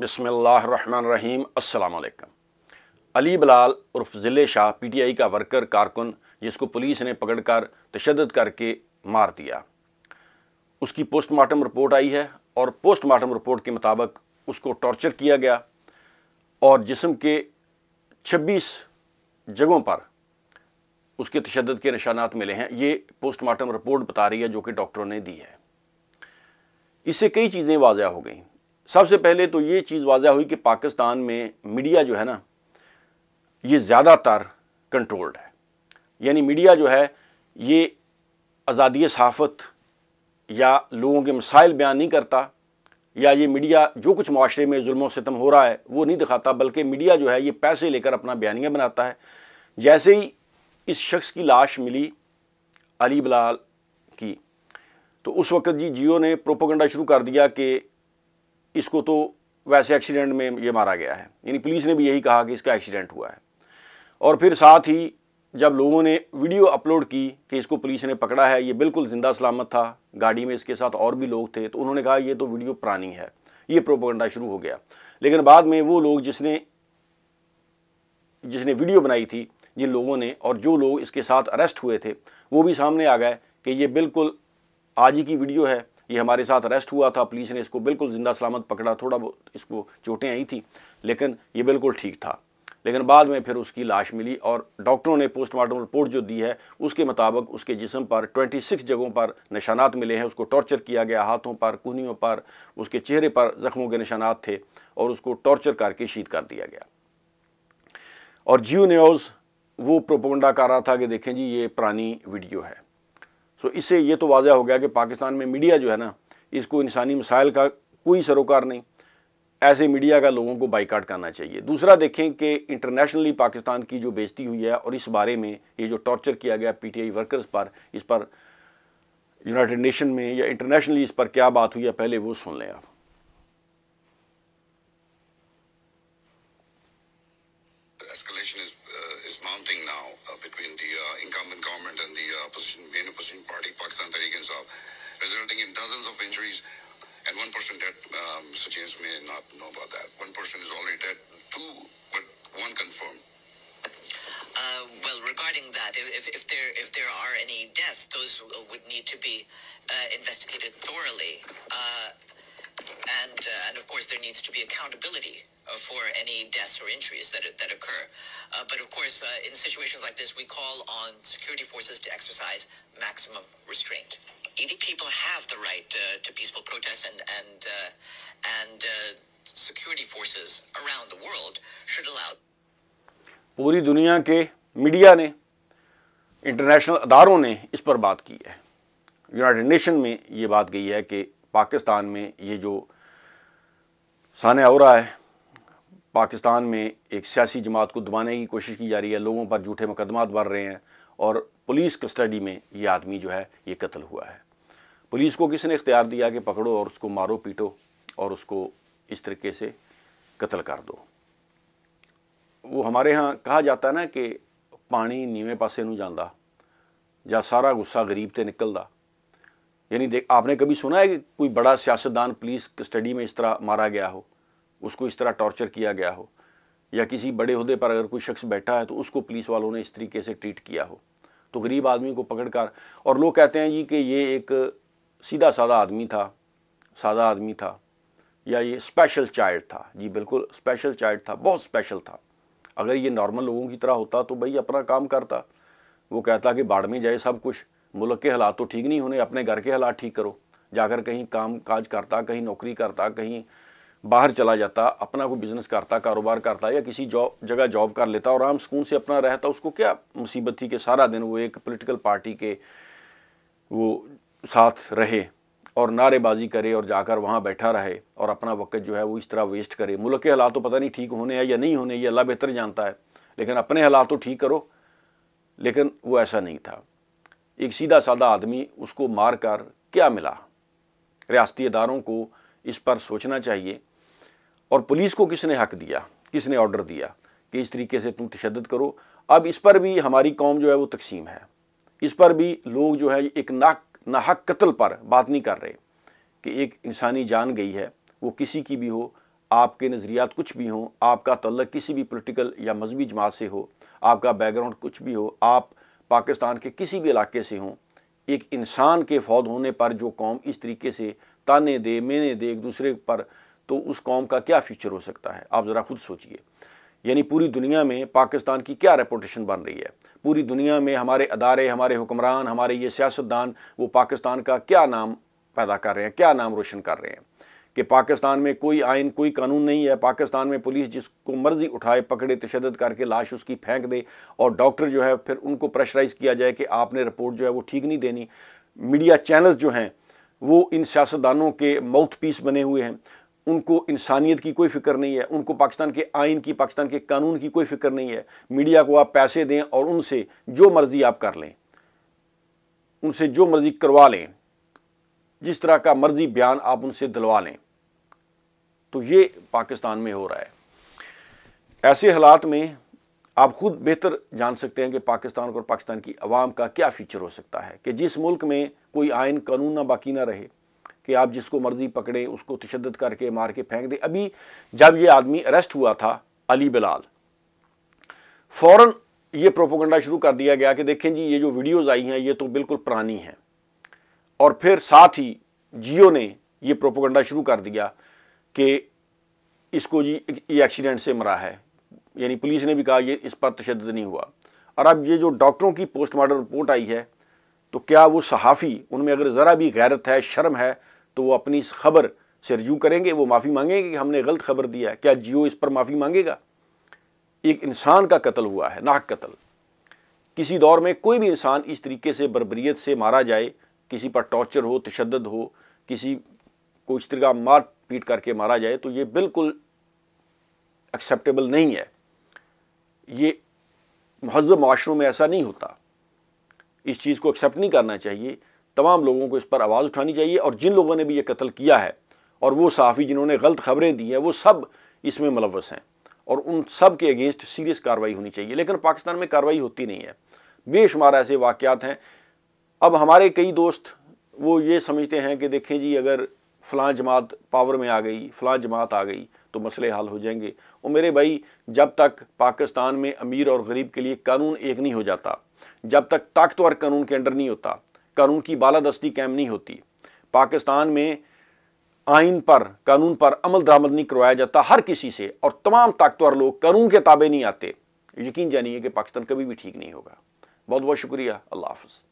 बिसमीम रहीम अली बलाल उर्फ ज़िले शाह पी टी आई का वर्कर कारकुन जिसको पुलिस ने पकड़ कर तशद करके मार दिया उसकी पोस्टमार्टम रिपोर्ट आई है और पोस्टमार्टम रिपोर्ट के मुताबिक उसको टॉर्चर किया गया और जिसम के 26 जगहों पर उसके तशद के निशानात मिले हैं ये पोस्टमार्टम रिपोर्ट बता रही है जो कि डॉक्टरों ने दी है इससे कई चीज़ें वाजह हो गई सबसे पहले तो ये चीज़ वाजह हुई कि पाकिस्तान में मीडिया जो है ना ये ज़्यादातर कंट्रोल्ड है यानी मीडिया जो है ये आज़ादी सहाफ़त या लोगों के मसाइल बयान नहीं करता या ये मीडिया जो कुछ माशरे में जुल्म सितम हो रहा है वो नहीं दिखाता बल्कि मीडिया जो है ये पैसे लेकर अपना बयानियाँ बनाता है जैसे ही इस शख्स की लाश मिली अली बलाल की तो उस वक्त जी जियो ने प्रोपोगंडा शुरू कर दिया कि इसको तो वैसे एक्सीडेंट में ये मारा गया है यानी पुलिस ने भी यही कहा कि इसका एक्सीडेंट हुआ है और फिर साथ ही जब लोगों ने वीडियो अपलोड की कि इसको पुलिस ने पकड़ा है ये बिल्कुल ज़िंदा सलामत था गाड़ी में इसके साथ और भी लोग थे तो उन्होंने कहा ये तो वीडियो पुरानी है ये प्रोपोगंडा शुरू हो गया लेकिन बाद में वो लोग जिसने जिसने वीडियो बनाई थी जिन लोगों ने और जो लोग इसके साथ अरेस्ट हुए थे वो भी सामने आ गए कि ये बिल्कुल आज ही की वीडियो है ये हमारे साथ अरेस्ट हुआ था पुलिस ने इसको बिल्कुल ज़िंदा सलामत पकड़ा थोड़ा बहुत इसको चोटें आई थी लेकिन ये बिल्कुल ठीक था लेकिन बाद में फिर उसकी लाश मिली और डॉक्टरों ने पोस्टमार्टम रिपोर्ट जो दी है उसके मुताबिक उसके जिसम पर 26 जगहों पर निशानात मिले हैं उसको टॉर्चर किया गया हाथों पर कुहनियों पर उसके चेहरे पर ज़ख्मों के निशानात थे और उसको टॉर्चर करके शहीद कर दिया गया और जियो न्यूज़ वो प्रोपोंडा कर रहा था कि देखें जी ये पुरानी वीडियो है सो इससे ये तो वाजह हो गया कि पाकिस्तान में मीडिया जो है ना इसको इंसानी मसाइल का कोई सरोकार नहीं ऐसे मीडिया का लोगों को बाइकाट करना चाहिए दूसरा देखें कि इंटरनेशनली पाकिस्तान की जो बेजती हुई है और इस बारे में ये जो टॉर्चर किया गया पीटीआई वर्कर्स पर इस पर यूनाइटेड नेशन में या इंटरनेशनली इस पर क्या बात हुई है पहले वो सुन लें आप 1% person dead, um, James may not know about that. 1% person is already dead, two, but one confirmed. Uh, well, regarding that, if, if, there if there are any deaths, those would need to be uh, investigated thoroughly, uh, and uh, and of course there needs to be accountability uh, for any deaths or injuries that that occur. Uh, but of course, in situations like this, we call on security forces to exercise maximum restraint. people have the right uh, to peaceful protests, and and uh, and uh, security forces around the world should allow. पूरी दुनिया के media ने international अदारों ने इस पर बात की है यूनाइटेड नेशन में ये बात गई है कि पाकिस्तान में ये जो सान्या हो रहा है पाकिस्तान में एक सियासी जमात को दबाने की कोशिश की जा रही है लोगों पर झूठे मुकदमात बढ़ रहे हैं और पुलिस कस्टडी में ये आदमी जो है ये कत्ल हुआ है पुलिस को किसने इख्तियार दिया कि पकड़ो और उसको मारो पीटो और उसको इस तरीके से कत्ल कर दो वो हमारे यहाँ कहा जाता ना कि पानी नीवे पासे जाता ਜਾਂਦਾ ਜਾਂ सारा गुस्सा गरीब ਤੇ निकलता यानी देख आपने कभी सुना है कि कोई बड़ा सियासतदान पुलिस ਕਸਟडी में इस तरह मारा गया हो उसको इस तरह टॉर्चर किया गया हो या किसी बड़े अहदे पर अगर कोई शख्स बैठा है तो उसको पुलिस वालों ने इस तरीके से ट्रीट किया हो तो गरीब आदमी को पकड़ कर और लोग कहते हैं जी कि ये एक सीधा साधा आदमी था सादा आदमी था या ये स्पेशल चाइल्ड था जी बिल्कुल स्पेशल चाइल्ड था बहुत स्पेशल था अगर ये नॉर्मल लोगों की तरह होता तो भाई अपना काम करता वो कहता कि बाढ़ में जाए सब कुछ मुल्क के हालात तो ठीक नहीं होने अपने घर के हालात ठीक करो जाकर कहीं काम काज करता कहीं नौकरी करता कहीं बाहर चला जाता अपना कोई बिज़नेस करता कारोबार करता या किसी जॉब जगह जॉब कर लेता और आराम सुकून से अपना रहता उसको क्या मुसीबत थी कि सारा दिन वो एक पोलिटिकल पार्टी के वो साथ रहे और नारेबाजी करे और जाकर वहाँ बैठा रहे और अपना वक्त जो है वो इस तरह वेस्ट करे मुल्क के हालात तो पता नहीं ठीक होने हैं या नहीं होने ये अल्लाह बेहतर जानता है लेकिन अपने हालात तो ठीक करो लेकिन वो ऐसा नहीं था एक सीधा साधा आदमी उसको मार कर क्या मिला रियाती इदारों को इस पर सोचना चाहिए और पुलिस को किसने हक दिया किसने ऑर्डर दिया कि इस तरीके से तुम तशद करो अब इस पर भी हमारी कौम जो है वो तकसीम है इस पर भी लोग जो है एक नाक हक कत्ल पर बात नहीं कर रहे कि एक इंसानी जान गई है वो किसी की भी हो आपके नज़रियात कुछ भी हों आपका तल्लक किसी भी पोलिटिकल या मजहबी जमात से हो आपका बैकग्राउंड कुछ भी हो आप पाकिस्तान के किसी भी इलाके से हों एक इंसान के फौद होने पर जो कौम इस तरीके से ताने दे मेने दे एक दूसरे पर तो उस कौम का क्या फ्यूचर हो सकता है आप ज़रा खुद सोचिए यानी पूरी दुनिया में पाकिस्तान की क्या रेपोटेशन बन रही है पूरी दुनिया में हमारे अदारे हमारे हुक्मरान हमारे ये सियासतदान वो पाकिस्तान का क्या नाम पैदा कर रहे हैं क्या नाम रोशन कर रहे हैं कि पाकिस्तान में कोई आइन कोई कानून नहीं है पाकिस्तान में पुलिस जिसको मर्जी उठाए पकड़े तशद करके लाश उसकी फेंक दे और डॉक्टर जो है फिर उनको प्रेशराइज किया जाए कि आपने रिपोर्ट जो है वो ठीक नहीं देनी मीडिया चैनल्स जो हैं वो इन सियासतदानों के माउथ पीस बने हुए हैं उनको इंसानियत की कोई फ़िक्र नहीं है उनको पाकिस्तान के आइन की पाकिस्तान के कानून की कोई फ़िक्र नहीं है मीडिया को आप पैसे दें और उनसे जो मर्ज़ी आप कर लें उनसे जो मर्ज़ी करवा लें जिस तरह का मर्ज़ी बयान आप उनसे दिलवा लें तो ये पाकिस्तान में हो रहा है ऐसे हालात में आप खुद बेहतर जान सकते हैं कि पाकिस्तान और पाकिस्तान की आवाम का क्या फ्यूचर हो सकता है कि जिस मुल्क में कोई आयन कानून ना बाकी ना रहे कि आप जिसको मर्ज़ी पकड़ें उसको तशद करके मार के फेंक दें अभी जब ये आदमी अरेस्ट हुआ था अली बिलाल फ़ौर ये प्रोपोगंडा शुरू कर दिया गया कि देखें जी ये जो वीडियोज़ आई हैं ये तो बिल्कुल पुरानी हैं और फिर साथ ही जियो ने ये प्रोपोगंडा शुरू कर दिया कि इसको जी ये एक्सीडेंट से मरा है यानी पुलिस ने भी कहा ये इस पर तशद नहीं हुआ और अब ये जो डॉक्टरों की पोस्टमार्टम रिपोर्ट आई है तो क्या वो सहाफ़ी उनमें अगर ज़रा भी गैरत है शर्म है तो वो अपनी इस खबर से रजू करेंगे वो माफ़ी मांगेंगे कि हमने गलत खबर दिया है क्या जियो इस पर माफ़ी मांगेगा एक इंसान का कत्ल हुआ है नाक कत्ल किसी दौर में कोई भी इंसान इस तरीके से बरबरीत से मारा जाए किसी पर टॉर्चर हो तशद हो किसी को इस तरह मार पीट करके मारा जाए तो ये बिल्कुल एक्सेप्टेबल नहीं है ये महजब माशरों में ऐसा नहीं होता इस चीज़ को एक्सेप्ट नहीं करना चाहिए तमाम लोगों को इस पर आवाज़ उठानी चाहिए और जिन लोगों ने भी ये कत्ल किया है और वो साफ़ी जिन्होंने गलत खबरें दी हैं वो सब इसमें मुलवस हैं और उन सब के अगेंस्ट सीरियस कार्रवाई होनी चाहिए लेकिन पाकिस्तान में कार्रवाई होती नहीं है बेशुमार ऐसे वाक़ात हैं अब हमारे कई दोस्त वो ये समझते हैं कि देखें जी अगर फ़लाँ जमात पावर में आ गई फ़लाँ जमात आ गई तो मसले हल हो जाएंगे और मेरे भाई जब तक पाकिस्तान में अमीर और गरीब के लिए कानून एक नहीं हो जाता जब तक ताकतवर कानून के अंडर नहीं होता कानून की बालादस्ती कैम नहीं होती पाकिस्तान में आइन पर कानून पर अमल दरामद नहीं करवाया जाता हर किसी से और तमाम ताकतवर लोग कानून के ताबे नहीं आते यकीन जानिए कि पाकिस्तान कभी भी ठीक नहीं होगा बहुत बहुत शुक्रिया अल्लाह हाफ